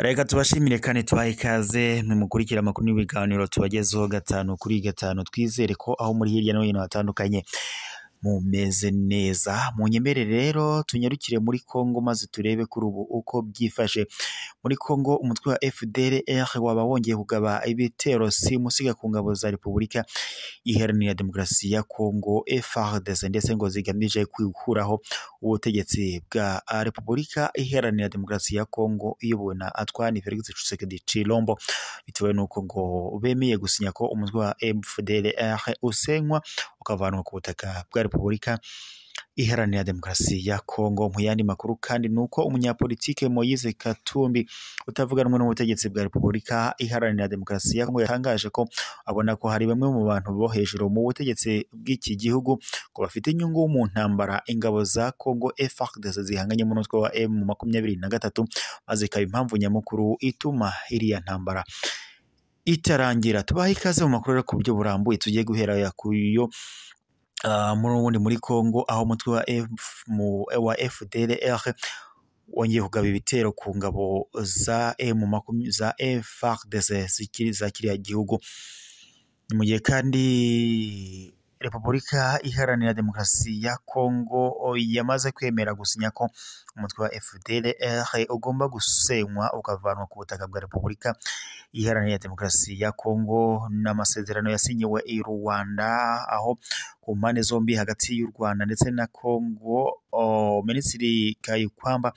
reka tubashimire kandi tubahe ikaze mukurikira amakuru n'ibiganiro tubagezeho gatanu kuri gatanu twizere ko aho muri hirya no hino hatandukanye mumeze neza munyemerere rero tunyarukire muri Congo maze turebe kuri ubu uko byifashe muri Congo umutwe wa FDLR waba wongeye kugaba ibitero simusiga ku ngabo za Repubulika Iharanira Demokarasi ya Congo FARDC ndetse ngo zigamije kwikuraho ubutegetsi bwa Repubulika Iharanira Demokarasi ya Congo iyobowe na Antoine Felix Tshisekedi Chilombo bitewe n'uko ngo bemeye gusinya ko umutwe wa FDLR usenywa ukavanwa ku butaka bwa repubulika iharanira demokarasi ya kongo mu yandi makuru kandi ni uko umunyapolitike moyize katumbi utavuga n'ubutegetsi bwa repubulika iharanira demokarasi ya kongo yatangaje ko abona ko hari bamwe mu bantu bo hejuru mu butegetsi bw'iki gihugu ko bafite inyungu mu ntambara ingabo za kongo FARDC zihanganye n'umutwe wa M makumyabiri na gatatu maze ikaba impamvu nyamukuru ituma iriya ntambara itarangira tubaha ikaze mu makuru ku buryo burambuye tugiye guhera kuyo Ah, muri n'ubundi muri Congo aho umutwe wa FDLR wongeye kugaba ibitero ku ngabo za e, za eFA za kiriya gihugu mu gihe kandi repubulika iharanira demokarasi ya kongo yamaze kwemera gusinya ko umutwe wa fdlr ugomba gusenywa ukavanwa ku butaka bwa repubulika iharanira demokarasi ya kongo n'amasezerano yasinyiwe i rwanda aho ku mpande zombi hagati y'u rwanda ndetse na kongo minisitiri kayikwamba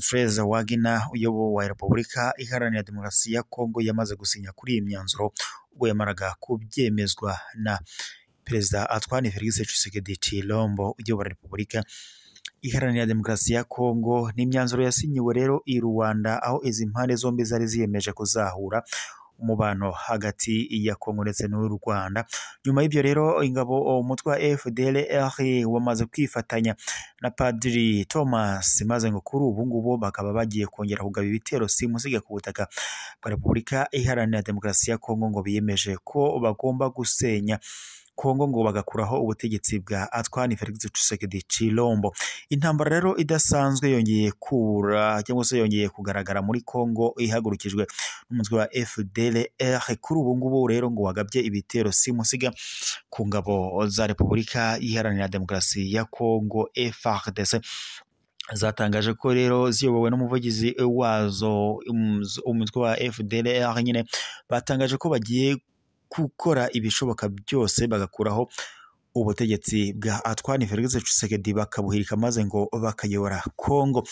Tereza wagina wa repubulika iharanira demokarasi ya kongo yamaze gusinya kuri iyi myanzuro ubwo yamaraga kubyemezwa na perezida Antoine Felix Tshisekedi Tshilombo uyobora repubulika iharanira demokarasi ya Kongo n'imyanzuro yasinyiwe rero i Rwanda aho izi mpande zombi zari ziyemeje kuzahura umubano hagati ya Kongo ndetse n'u Rwanda nyuma y'ibyo rero ingabo umutwe wa FDLR wamaze kwifatanya na Padiri Thomas maze ngo kuri ubu ngubu bakaba bagiye kongera kugaba ibitero simusiga ku butaka bwa Repubulika Iharanira Demokarasi ya Kongo ngo biyemeje ko bagomba gusenya Kongo ngo bagakuraho ubutegetsi bwa atwani Felix Tshisekedi Chilombo intambara rero idasanzwe yongeye kura cyangwa se yongeye kugaragara muri Kongo ihagurukijwe n'umutwe wa FDLR kuri ubu ngubu rero ngo wagabye ibitero simusiga ku ngabo za Repubulika Iharanira Demokarasi ya Kongo FARDC zatangaje ko rero ziyobowe n'umuvugizi wazo umutwe wa FDLR nyine batangaje ko bagiye gukora ibishoboka byose bagakuraho ubutegetsi bwa Antoine Felix Tshisekedi bakabuhirika maze ngo bakayobora Congo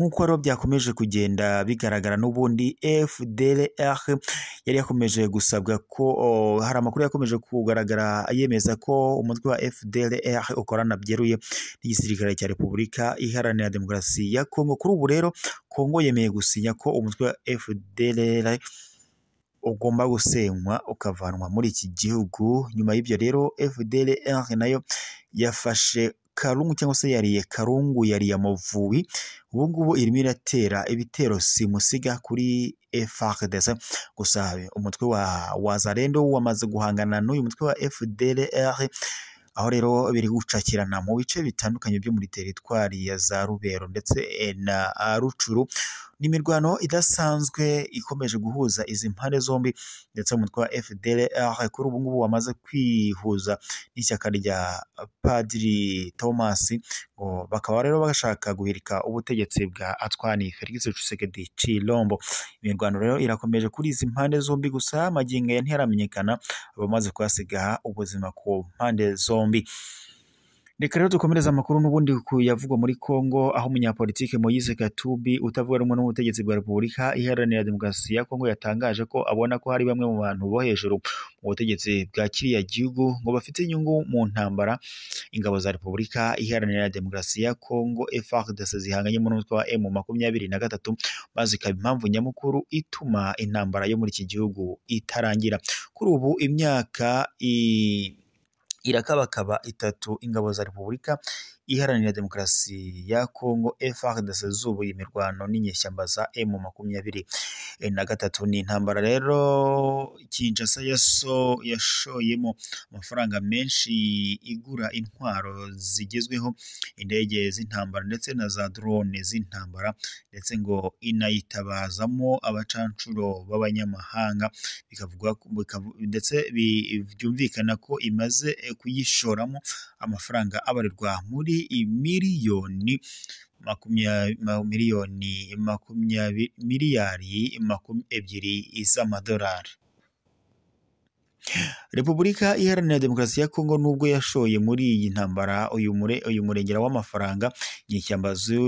nk'uko rero byakomeje kugenda bigaragara n'ubundi FDR yari yakomeje gusabwa ko hari amakuru yakomeje kugaragara yemeza ko umutwe wa FDLR ukorana byeruye n'igisirikare cya Repubulika Iharanira Demokarasi ya Congo kuri ubu rero Congo yemeye gusinya ko umutwe wa FDLR ugomba gusenywa ukavanwa muri iki gihugu nyuma y'ibyo rero FDLR nayo yafashe Karungu cyangwa se yariye Karungu yariye Amavubi ubu ngubu irimo iratera ibitero simusiga kuri FARDC gusa umutwe wa Wazalendo wamaze guhangana n'uyu mutwe wa FDLR aho rero biri gucakirana mu bice bitandukanye byo muri teritwari ya za Rubero ndetse na Rucuru ni imirwano idasanzwe ikomeje guhuza izi mpande zombi ndetse umutwe wa FDLR kuri ubu ngubu wamaze kwihuza n'ishyaka rya Padiri Thomas ngo bakaba rero bashaka guhirika ubutegetsi bwa atwani Felix Tshisekedi Tshilombo imirwano rero irakomeje kuri izi mpande zombi gusa magingo aya ntiharamenyekana abamaze kuhasiga ubuzima ku mpande zombi. reka rero dukomereze amakuru n'ubundi kuyavugwa muri Kongo aho umunyapolitike Moise Katumbi utavuga rumwe n'ubutegetsi bwa Repubulika iharanira demokarasi ya Kongo yatangaje ko abona ko hari bamwe mu bantu bo hejuru mu butegetsi bwa kiriya gihugu ngo bafite inyungu mu ntambara ingabo za Repubulika iharanira demokarasi ya Kongo FARDC zihanganye mu mutwe wa M23 maze ikaba impamvu nyamukuru ituma intambara yo muri iki gihugu itarangira kuri ubu imyaka i irakabakaba itatu ingabo za repubulika iharanira demokarasi ya Kongo FARDC z'ubu imirwano n'inyeshyamba za emu makumyabiri na gatatu, ni intambara rero Kinshasa yashoyemo amafaranga menshi igura intwaro zigezweho, indege z'intambara ndetse na za drone z'intambara ndetse ngo inayitabazamo abacancuro b'abanyamahanga bikavugwa ndetse byumvikana ko imaze kuyishoramo amafaranga abarirwa muri ari miliyoni miliyoni miliyari ebyiri z'amadolari. Repubulika Iharanira Demokarasi ya Kongo nubwo yashoye muri iyi ntambara uyu mure uyu murengera w'amafaranga nyeshyambazo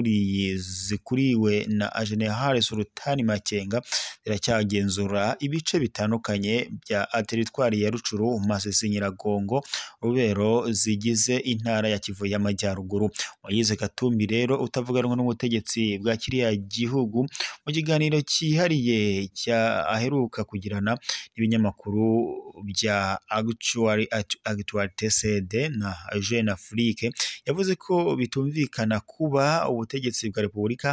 zikuriwe na General Sultan Makenga ziracyagenzura ibice bitandukanye bya teritwari ya Rucuru, Masisi, Nyiragongo, Rubero zigize intara ya Kivu y'Amajyaruguru. Moise Katumbi rero utavuganwe n'ubutegetsi bwa kiriya gihugu mu kiganiro cyihariye aheruka kugirana n'ibinyamakuru bya agituwari agituwari tesede na jeune afrique yavuze ko bitumvikana kuba ubutegetsi bwa repubulika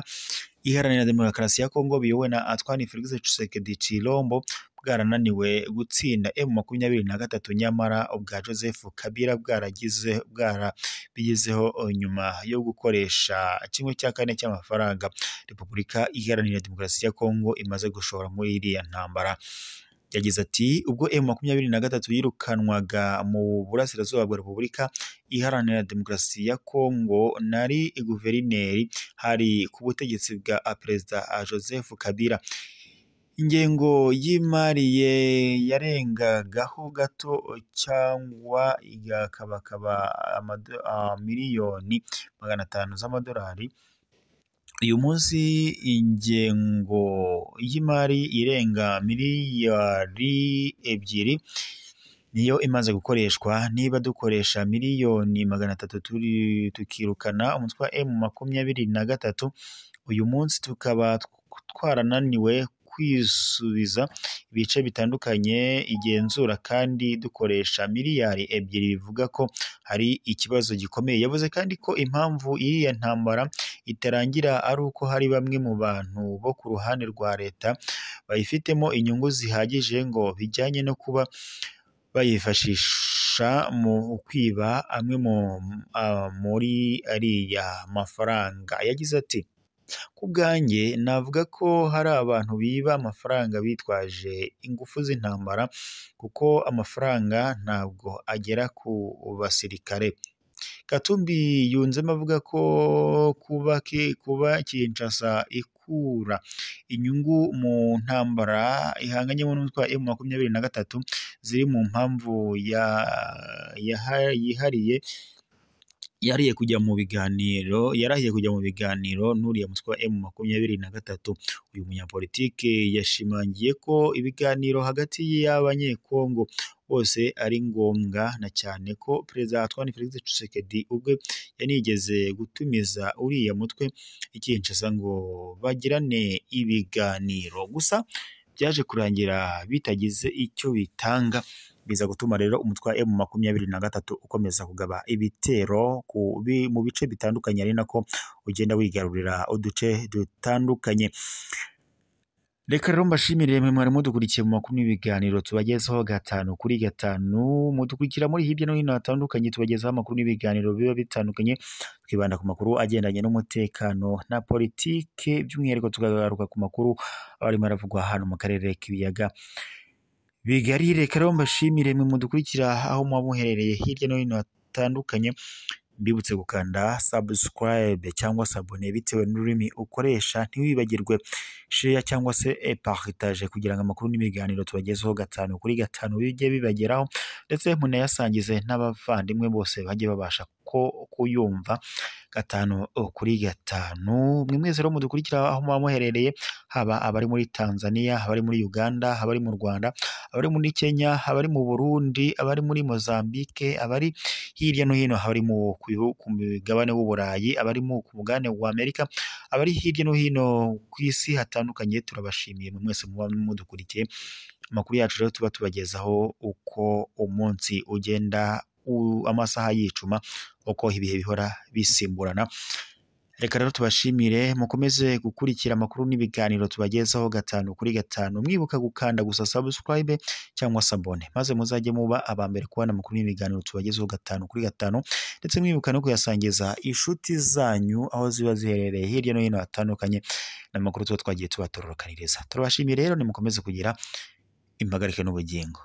iharanira demokarasi ya kongo biyobowe na Atwani Felix Tshisekedi Tshilombo bwarananiwe gutsinda M makumyabiri na gatatu nyamara ubwa Joseph Kabila bwaragize bwarabigezeho nyuma yo gukoresha kimwe cya kane cy'amafaranga Repubulika Iharanira Demokarasi ya Kongo imaze gushora muri iriya ntambara yagize ati ubwo emu makumyabiri na gatatu yirukanwaga mu burasirazuba bwa repubulika iharanira demokarasi ya kongo nari guverineri hari ku butegetsi bwa perezida joseph kabila ingengo y'imari ye yarengagaho gato cyangwa igakabakaba miliyoni magana atanu z'amadolari uyu munsi ingengo y'imari irenga miliyari ebyiri niyo imaze gukoreshwa niba dukoresha miliyoni magana atatu turi tukirukana umutwe wa emu makumyabiri na gatatu uyu munsi tukaba twarananiwe. kwisubiza ibice bitandukanye igenzura kandi dukoresha miliyari ebyiri bivuga ko hari ikibazo gikomeye yavuze kandi ko impamvu iriya ntambara itarangira ari uko hari bamwe mu bantu bo ku ruhande rwa leta bayifitemo inyungu zihagije ngo bijyanye no kuba bayifashisha mu kwiba amwe mu ah, muri ariya mafaranga yagize ati Ku bwanjye navuga ko hari abantu biba amafaranga bitwaje ingufu z'intambara kuko amafaranga ntabwo agera ku basirikare, Katumbi yunzemo avuga ko kuba Kinshasa ikura inyungu mu ntambara ihanganye n'umutwe wa makumyabiri na gatatu ziri mu mpamvu yihariye. yariye kujya mu biganiro yarahiye kujya mu biganiro n'uriya mutwe wa emu makumyabiri na gatatu uyu munyapolitike yashimangiye ko ibiganiro hagati y'abanyekongo bose ari ngombwa na cyane ko perezida Antoine Felix Tshisekedi ubwe yanigeze gutumiza uriya mutwe i ngo bagirane ibiganiro gusa byaje kurangira bitagize icyo bitanga biza gutuma rero umutwe wa emu makumyabiri na gatatu ukomeza kugaba ibitero mu bice bitandukanye ari nako ugenda wigarurira uduce dutandukanye. reka rero mbashimire mwe mwari mudukurikiye mu makuru n'ibiganiro tubagezeho gatanu kuri gatanu mudukurikira muri hirya no hino hatandukanye tubagezeho amakuru n'ibiganiro biba bitandukanye twibanda ku makuru agendanye n'umutekano na politiki by'umwihariko tukagaruka ku makuru arimo aravugwa hano mu karere k'ibiyaga bigari reka rero mbashimire mwe mudukurikira aho muba muherereye hirya no hino hatandukanye Mbibutse gukanda sabusikarayibe cyangwa se abone bitewe n'ururimi ukoresha, ntiwibagirwe sheya cyangwa se eparitaje kugira ngo amakuru n'ibiganiro tubagezeho gatanu kuri gatanu bijye bibageraho ndetse munayasangize n'abavandimwe bose bajye babasha. ko kuyumva gatanu kuri gatanu mwe mwese rero mudukurikira aho muba muherereye haba abari muri Tanzania abari muri Uganda abari mu Rwanda abari muri Kenya abari mu Burundi abari muri Mozambique abari hirya no hino abari ku mugabane w'Uburayi abari ku mugabane wa Amerika abari hirya no hino ku isi hatandukanye turabashimiye mwe mwese muba mudukurikiye amakuru yacu rero tuba tubagezaho uko umunsi ugenda amasaha yicuma uko ibihe bihora bisimburana reka rero tubashimire mukomeze gukurikira amakuru n'ibiganiro tubagezaho gatanu kuri gatanu mwibuka gukanda gusa subscribe cyangwa sabone maze muzajye muba aba mbere kubona amakuru n'ibiganiro tubagezeho gatanu kuri gatanu ndetse mwibuka no kuyasangiza inshuti zanyu aho ziba ziherereye hirya no hino hatandukanye n'amakuru tuba twagiye tubatororokaniriza turabashimiye rero nimukomeze kugira impagarike n'ubugingo